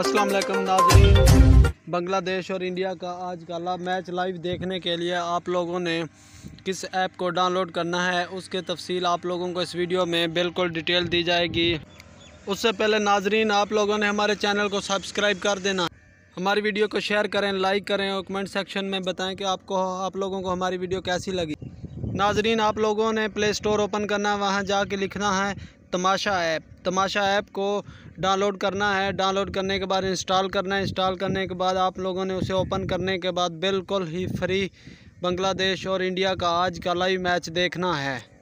अस्सलाम वालेकुम नाजरीन बांग्लादेश और इंडिया का आज का मैच लाइव देखने के लिए आप लोगों ने किस ऐप को डाउनलोड करना है उसके तफसील आप लोगों को इस वीडियो में बिल्कुल डिटेल दी जाएगी उससे पहले नाजरीन आप लोगों ने हमारे चैनल को सब्सक्राइब कर देना हमारी वीडियो को शेयर करें लाइक करें और कमेंट सेक्शन में बताएं कि आपको आप लोगों को हमारी वीडियो कैसी लगी नाजरीन आप लोगों ने प्ले स्टोर ओपन करना है वहाँ जा लिखना है तमाशा ऐप तमाशा ऐप को डाउनलोड करना है डाउनलोड करने के बाद इंस्टॉल करना है इंस्टॉल करने के बाद आप लोगों ने उसे ओपन करने के बाद बिल्कुल ही फ्री बांग्लादेश और इंडिया का आज का लाइव मैच देखना है